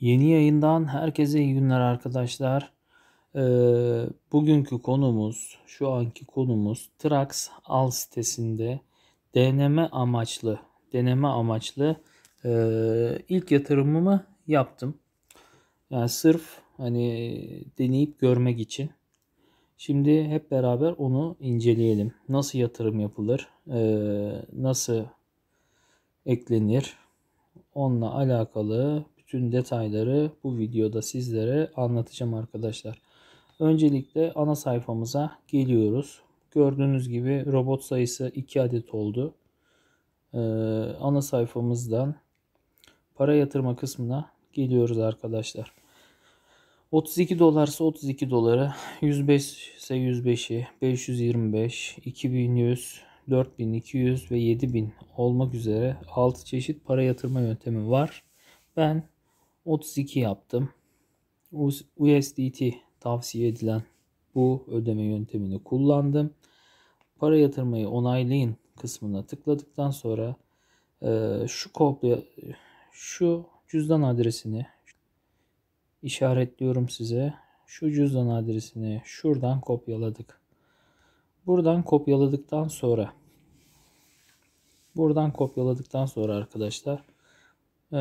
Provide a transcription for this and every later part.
Yeni yayından herkese iyi günler arkadaşlar. Ee, bugünkü konumuz, şu anki konumuz Trax Al sitesinde deneme amaçlı, deneme amaçlı e, ilk yatırımımı yaptım. Yani sırf hani deneyip görmek için. Şimdi hep beraber onu inceleyelim. Nasıl yatırım yapılır? E, nasıl eklenir? Onunla alakalı tüm detayları bu videoda sizlere anlatacağım arkadaşlar. Öncelikle ana sayfamıza geliyoruz. Gördüğünüz gibi robot sayısı 2 adet oldu. Ee, ana sayfamızdan para yatırma kısmına geliyoruz arkadaşlar. 32 dolarsa 32 doları, 105 ise 105'i, 525, 2100, 4200 ve 7000 olmak üzere 6 çeşit para yatırma yöntemi var. Ben 32 yaptım. USDT tavsiye edilen bu ödeme yöntemini kullandım. Para yatırmayı onaylayın kısmına tıkladıktan sonra e, şu kopya şu cüzdan adresini işaretliyorum size. Şu cüzdan adresini şuradan kopyaladık. Buradan kopyaladıktan sonra buradan kopyaladıktan sonra arkadaşlar e,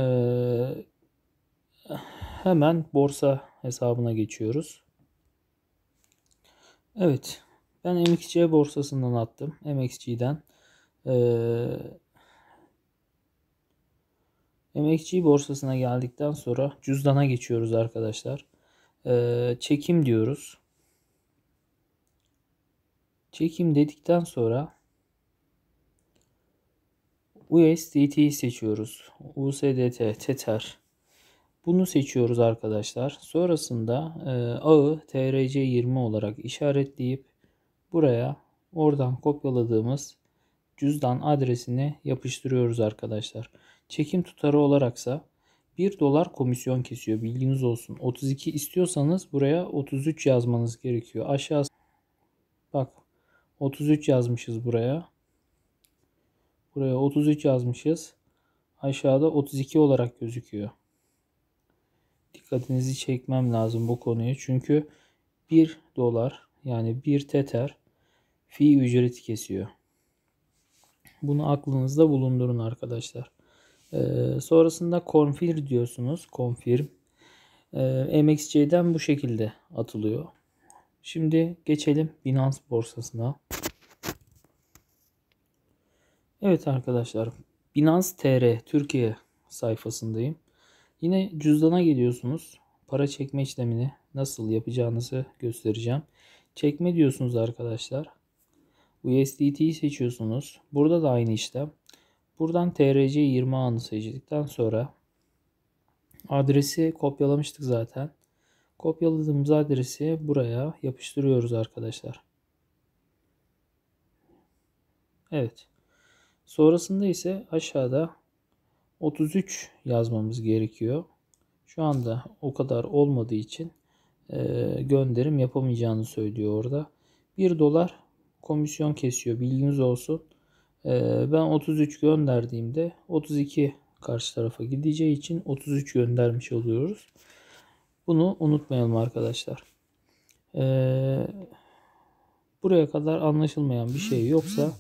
hemen borsa hesabına geçiyoruz. Evet. Ben MXC borsasından attım. MXC'den. Ee, MXC borsasına geldikten sonra cüzdana geçiyoruz arkadaşlar. Ee, çekim diyoruz. Çekim dedikten sonra U.S.D.T. seçiyoruz. USDT, Tether. Bunu seçiyoruz arkadaşlar. Sonrasında e, ağı trc20 olarak işaretleyip buraya oradan kopyaladığımız cüzdan adresini yapıştırıyoruz arkadaşlar. Çekim tutarı olaraksa 1 dolar komisyon kesiyor bilginiz olsun. 32 istiyorsanız buraya 33 yazmanız gerekiyor. Aşağı bak 33 yazmışız buraya. Buraya 33 yazmışız. Aşağıda 32 olarak gözüküyor dikkatinizi çekmem lazım bu konuya. Çünkü 1 dolar yani 1 teter fi ücreti kesiyor. Bunu aklınızda bulundurun arkadaşlar. Ee, sonrasında confirm diyorsunuz. Confirm. Ee, MXC'den bu şekilde atılıyor. Şimdi geçelim Binance borsasına. Evet arkadaşlar Binance TR Türkiye sayfasındayım. Yine cüzdana geliyorsunuz. Para çekme işlemini nasıl yapacağınızı göstereceğim. Çekme diyorsunuz arkadaşlar. USDT'yi seçiyorsunuz. Burada da aynı işlem. Buradan TRC 20 anı seçtikten sonra adresi kopyalamıştık zaten. Kopyaladığımız adresi buraya yapıştırıyoruz arkadaşlar. Evet. Sonrasında ise aşağıda 33 yazmamız gerekiyor. Şu anda o kadar olmadığı için e, gönderim yapamayacağını söylüyor orada. 1 dolar komisyon kesiyor bilginiz olsun. E, ben 33 gönderdiğimde 32 karşı tarafa gideceği için 33 göndermiş oluyoruz. Bunu unutmayalım arkadaşlar. Ee, buraya kadar anlaşılmayan bir şey yoksa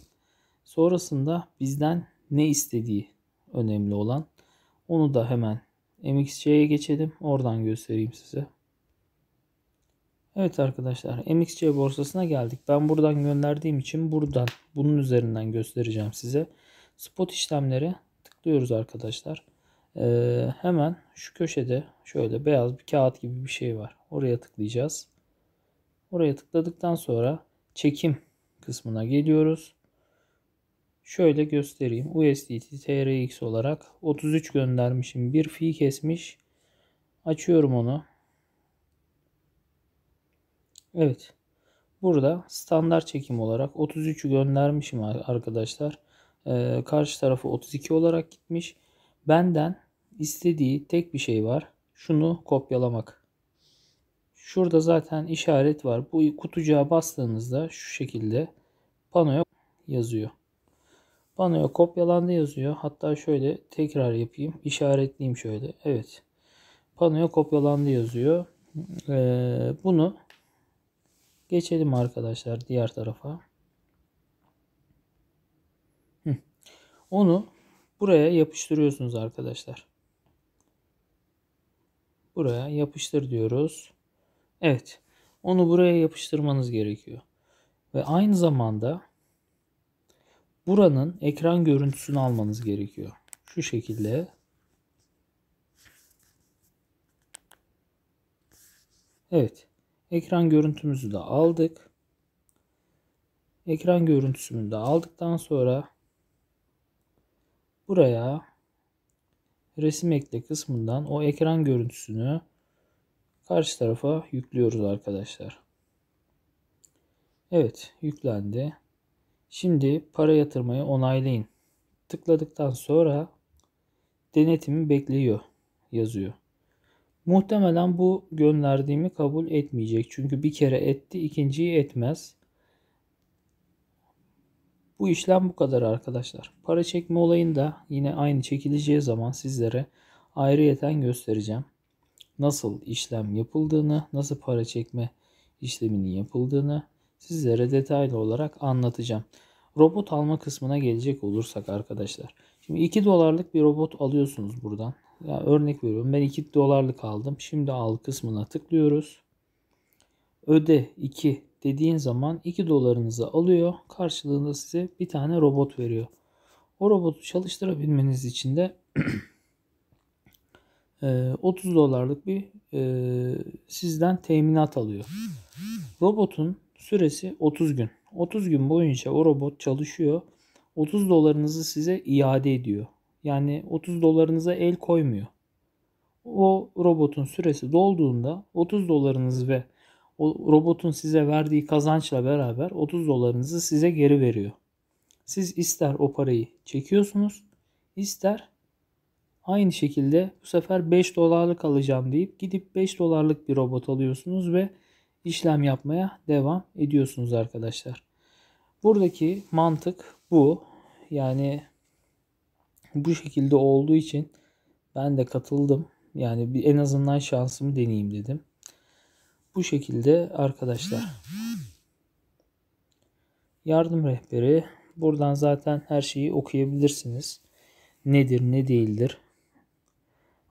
sonrasında bizden ne istediği önemli olan. Onu da hemen MXC'ye geçelim. Oradan göstereyim size. Evet arkadaşlar MXC borsasına geldik. Ben buradan gönderdiğim için buradan bunun üzerinden göstereceğim size. Spot işlemleri tıklıyoruz arkadaşlar. Ee, hemen şu köşede şöyle beyaz bir kağıt gibi bir şey var. Oraya tıklayacağız. Oraya tıkladıktan sonra çekim kısmına geliyoruz. Şöyle göstereyim. USDT TRX olarak 33 göndermişim. Bir fi kesmiş. Açıyorum onu. Evet. Burada standart çekim olarak 33'ü göndermişim arkadaşlar. Ee, karşı tarafı 32 olarak gitmiş. Benden istediği tek bir şey var. Şunu kopyalamak. Şurada zaten işaret var. Bu kutucuğa bastığınızda şu şekilde panoya yazıyor. Panoya kopyalandı yazıyor. Hatta şöyle tekrar yapayım. işaretleyeyim şöyle. Evet. Panoya kopyalandı yazıyor. Ee, bunu geçelim arkadaşlar diğer tarafa. Hı. Onu buraya yapıştırıyorsunuz arkadaşlar. Buraya yapıştır diyoruz. Evet. Onu buraya yapıştırmanız gerekiyor. Ve aynı zamanda Buranın ekran görüntüsünü almanız gerekiyor. Şu şekilde. Evet. Ekran görüntümüzü de aldık. Ekran görüntüsünü de aldıktan sonra buraya resim ekle kısmından o ekran görüntüsünü karşı tarafa yüklüyoruz arkadaşlar. Evet yüklendi. Şimdi para yatırmayı onaylayın. Tıkladıktan sonra denetimi bekliyor yazıyor. Muhtemelen bu gönderdiğimi kabul etmeyecek. Çünkü bir kere etti, ikinciyi etmez. Bu işlem bu kadar arkadaşlar. Para çekme olayında yine aynı çekileceği zaman sizlere ayrıyeten göstereceğim. Nasıl işlem yapıldığını, nasıl para çekme işleminin yapıldığını sizlere detaylı olarak anlatacağım. Robot alma kısmına gelecek olursak arkadaşlar. Şimdi 2 dolarlık bir robot alıyorsunuz buradan. Yani örnek veriyorum ben 2 dolarlık aldım. Şimdi al kısmına tıklıyoruz. Öde 2 dediğin zaman 2 dolarınızı alıyor. Karşılığında size bir tane robot veriyor. O robotu çalıştırabilmeniz için de 30 e, dolarlık bir e, sizden teminat alıyor. Robotun Süresi 30 gün. 30 gün boyunca o robot çalışıyor. 30 dolarınızı size iade ediyor. Yani 30 dolarınıza el koymuyor. O robotun süresi dolduğunda 30 dolarınız ve o robotun size verdiği kazançla beraber 30 dolarınızı size geri veriyor. Siz ister o parayı çekiyorsunuz, ister aynı şekilde bu sefer 5 dolarlık alacağım deyip gidip 5 dolarlık bir robot alıyorsunuz ve işlem yapmaya devam ediyorsunuz arkadaşlar. Buradaki mantık bu. Yani bu şekilde olduğu için ben de katıldım. Yani bir en azından şansımı deneyeyim dedim. Bu şekilde arkadaşlar. Yardım rehberi. Buradan zaten her şeyi okuyabilirsiniz. Nedir, ne değildir.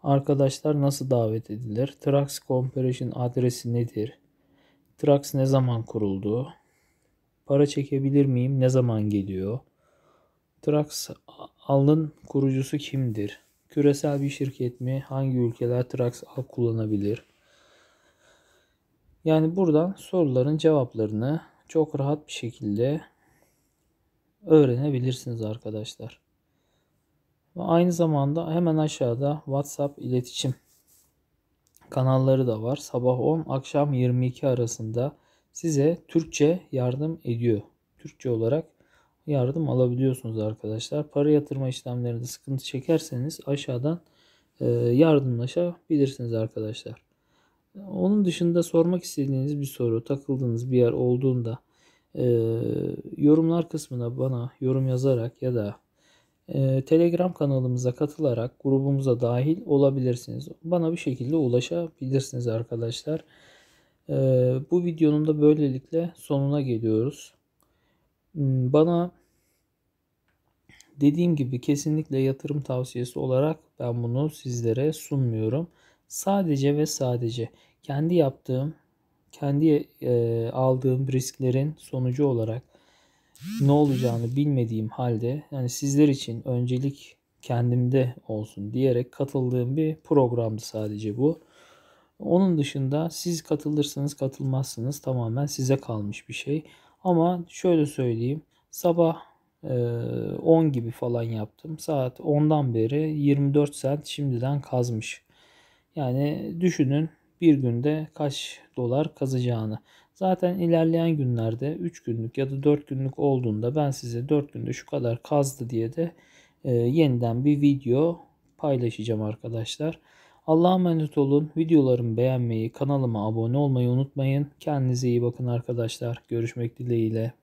Arkadaşlar nasıl davet edilir? Trax Comparison adresi nedir? Trax ne zaman kuruldu? Para çekebilir miyim? Ne zaman geliyor? Trax alın kurucusu kimdir? Küresel bir şirket mi? Hangi ülkeler Trax al kullanabilir? Yani buradan soruların cevaplarını çok rahat bir şekilde öğrenebilirsiniz arkadaşlar. Ve aynı zamanda hemen aşağıda WhatsApp iletişim kanalları da var. Sabah 10 akşam 22 arasında size Türkçe yardım ediyor. Türkçe olarak yardım alabiliyorsunuz arkadaşlar. Para yatırma işlemlerinde sıkıntı çekerseniz aşağıdan e, yardımlaşabilirsiniz arkadaşlar. Onun dışında sormak istediğiniz bir soru, takıldığınız bir yer olduğunda e, yorumlar kısmına bana yorum yazarak ya da ee, Telegram kanalımıza katılarak grubumuza dahil olabilirsiniz. Bana bir şekilde ulaşabilirsiniz arkadaşlar. Ee, bu videonun da böylelikle sonuna geliyoruz. Hmm, bana dediğim gibi kesinlikle yatırım tavsiyesi olarak ben bunu sizlere sunmuyorum. Sadece ve sadece kendi yaptığım, kendi e, aldığım risklerin sonucu olarak ne olacağını bilmediğim halde yani sizler için öncelik kendimde olsun diyerek katıldığım bir programdı sadece bu. Onun dışında siz katılırsınız katılmazsınız tamamen size kalmış bir şey. Ama şöyle söyleyeyim sabah 10 e, gibi falan yaptım. Saat 10'dan beri 24 saat şimdiden kazmış. Yani düşünün bir günde kaç dolar kazacağını. Zaten ilerleyen günlerde 3 günlük ya da 4 günlük olduğunda ben size 4 günde şu kadar kazdı diye de e, yeniden bir video paylaşacağım arkadaşlar. Allah'a emanet olun. Videolarımı beğenmeyi, kanalıma abone olmayı unutmayın. Kendinize iyi bakın arkadaşlar. Görüşmek dileğiyle.